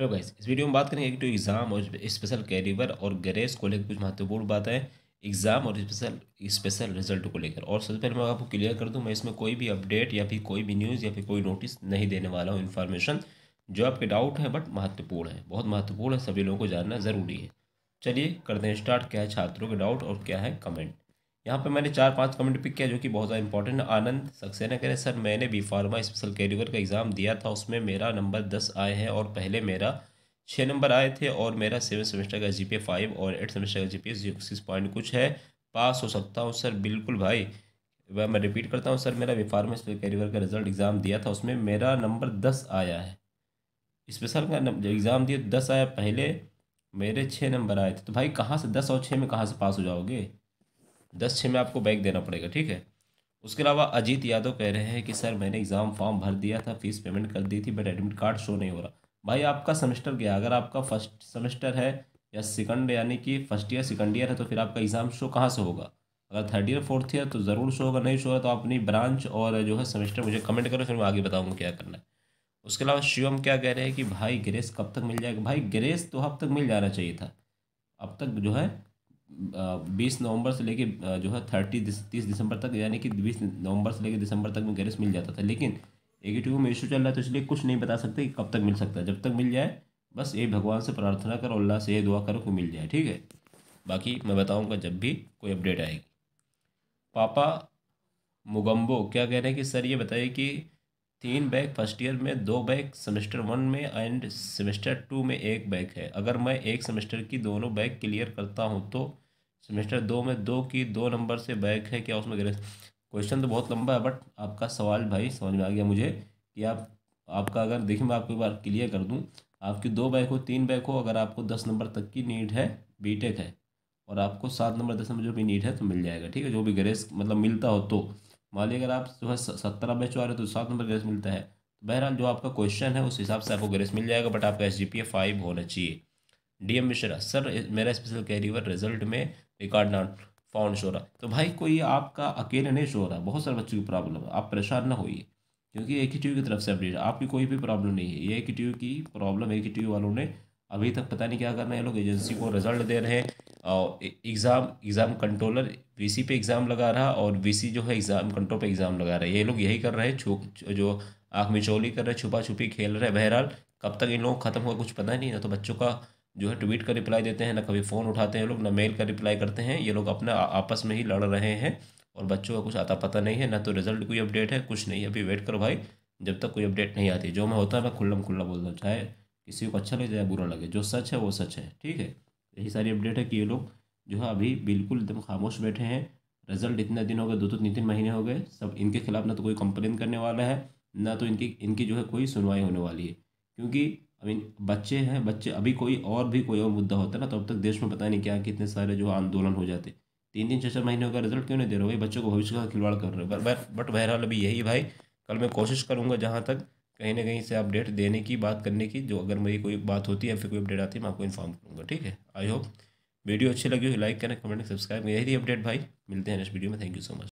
hello guys इस video में बात करेंगे एक टू एग्ज़ाम और स्पेशल कैरियर और ग्रेस को लेकर कुछ महत्वपूर्ण बात है एग्ज़ाम और स्पेशल स्पेशल रिजल्ट को लेकर और सबसे पहले मैं आपको क्लियर कर दूं मैं इसमें कोई भी अपडेट या फिर कोई भी न्यूज़ या फिर कोई नोटिस नहीं देने वाला हूँ इन्फॉर्मेशन जो आपके डाउट है बट महत्वपूर्ण है बहुत महत्वपूर्ण है सभी लोगों को जानना ज़रूरी है चलिए करते हैं स्टार्ट क्या है छात्रों के डाउट और क्या है कमेंट यहाँ पे मैंने चार पांच कमेंट पिक किया जो कि बहुत ज़्यादा इंपॉर्टेंट है आनंद सक्सेना कह रहे सर मैंने बी फार्मा स्पेशल कैरियर का एग्ज़ाम दिया था उसमें मेरा नंबर दस आए हैं और पहले मेरा छः नंबर आए थे और मेरा सेवन सेमेस्टर का जी पी फाइव और एट सेमेस्टर का जी पी सिक्स पॉइंट कुछ है पास हो सकता हूँ सर बिल्कुल भाई वह मैं रिपीट करता हूँ सर मेरा बी फार्मा स्पेशल कैरियर का रिजल्ट एग्ज़ाम दिया था उसमें मेरा नंबर दस आया है स्पेशल का एग्ज़ाम दिया दस आया पहले मेरे छः नंबर आए थे तो भाई कहाँ से दस और छः में कहाँ से पास हो जाओगे दस छः में आपको बैग देना पड़ेगा ठीक है उसके अलावा अजीत यादव कह रहे हैं कि सर मैंने एग्ज़ाम फॉर्म भर दिया था फीस पेमेंट कर दी थी बट एडमिट कार्ड शो नहीं हो रहा भाई आपका सेमेस्टर गया अगर आपका फर्स्ट सेमेस्टर है या सेकंड यानी कि फर्स्ट ईयर सेकंड ईयर है तो फिर आपका एग्ज़ाम शो कहाँ से होगा अगर थर्ड ईयर फोर्थ ईयर तो ज़रूर शो होगा नहीं शो होगा तो आप अपनी ब्रांच और जो है सेमेस्टर मुझे कमेंट करो फिर मैं आगे बताऊँगा क्या करना है उसके अलावा शिवम क्या कह रहे हैं कि भाई ग्रेस कब तक मिल जाएगा भाई ग्रेस तो अब तक मिल जाना चाहिए था अब तक जो है बीस नवंबर से लेके जो है थर्टी तीस दिसंबर तक यानी कि बीस नवंबर से लेके दिसंबर तक में गैरेज मिल जाता था लेकिन एग्जीक्यूटिव में इशू चल रहा है तो इसलिए कुछ नहीं बता सकते कि कब तक मिल सकता है जब तक मिल जाए बस ये भगवान से प्रार्थना करो अल्लाह से ये दुआ करो कि मिल जाए ठीक है बाकी मैं बताऊँगा जब भी कोई अपडेट आएगी पापा मुगम्बो क्या कह रहे हैं कि सर ये बताइए कि तीन बैग फर्स्ट ईयर में दो बैग सेमेस्टर वन में एंड सेमेस्टर टू में एक बैग है अगर मैं एक सेमेस्टर की दोनों बैग क्लियर करता हूँ तो सेमेस्टर दो में दो की दो नंबर से बैग है क्या उसमें ग्रेस क्वेश्चन तो बहुत लंबा है बट आपका सवाल भाई समझ में आ गया मुझे कि आप आपका अगर देखिए मैं आपको एक बार क्लियर कर दूँ आपकी दो बैग हो तीन बैग हो अगर आपको दस नंबर तक की नीड है बीटेक है और आपको सात नंबर दस नंबर जो भी नीड है तो मिल जाएगा ठीक है जो भी ग्रेस मतलब मिलता हो तो मान लीजिए अगर आप जो है सत्रह बैच हो तो सात नंबर ग्रेस मिलता है तो बहरहाल जो आपका क्वेश्चन है उस हिसाब से आपको ग्रेस मिल जाएगा बट आपका S G P A five होना चाहिए डी एम मिश्रा सर मेरा स्पेशल कैरियर रिजल्ट में रिकॉर्ड नॉट फाउंड शो रहा तो भाई कोई आपका अकेले नहीं शो रहा बहुत सारे बच्चों की प्रॉब्लम है आप परेशान ना होइए क्योंकि एक ही ट्यू की तरफ से अपडेट आपकी कोई भी प्रॉब्लम नहीं है ये एक ही ट्यू की प्रॉब्लम एक ही ट्यू वालों ने अभी तक पता नहीं क्या कर रहे हैं लोग एजेंसी को रिजल्ट दे रहे हैं और एग्ज़ाम एग्ज़ाम कंट्रोलर वीसी पे एग्ज़ाम लगा रहा और वीसी जो है एग्ज़ाम कंट्रोल पे एग्ज़ाम लगा रहा है ये लोग यही कर रहे हैं जो आँख में चोली कर रहे हैं छुपा छुपी खेल रहे हैं बहरहाल कब तक इन लोग ख़त्म होगा कुछ पता नहीं ना तो बच्चों का जो है ट्वीट का रिप्लाई देते हैं ना कभी फ़ोन उठाते हैं लोग ना मेल का रिप्लाई करते हैं ये लोग अपना आपस में ही लड़ रहे हैं और बच्चों का कुछ आता पता नहीं है ना तो रिजल्ट कोई अपडेट है कुछ नहीं है अभी वेट करो भाई जब तक कोई अपडेट नहीं आती जो मैं होता है मैं खुल्ला खुल्ला बोलता चाहे किसी को अच्छा लगे या बुरा लगे जो सच है वो सच है ठीक है यही सारी अपडेट है कि ये लोग जो है अभी बिल्कुल एकदम खामोश बैठे हैं रिजल्ट इतने दिन हो गए दो दो तो तीन तीन महीने हो गए सब इनके खिलाफ ना तो कोई कंप्लेन करने वाला है ना तो इनकी इनकी जो है कोई सुनवाई होने वाली है क्योंकि आई मीन बच्चे हैं बच्चे अभी कोई और भी कोई और मुद्दा होता है ना तो अब तक देश में पता नहीं क्या कितने सारे जो आंदोलन हो जाते तीन तीन छः चार महीने का रिजल्ट क्यों नहीं दे रहे हो भाई बच्चों को भविष्य का खिलवाड़ कर रहे हो बट बहरहाल अभी यही भाई कल मैं कोशिश करूँगा जहाँ तक कहीं ना कहीं से अपडेट देने की बात करने की जो अगर मेरी कोई बात होती है फिर कोई अपडेट आती है मैं आपको इन्फॉर्म करूँगा ठीक है आई होप वीडियो अच्छी लगी हो लाइक करें कमेंट सब्सक्राइब यही थी अपडेट भाई मिलते हैं नेक्स्ट वीडियो में थैंक यू सो मच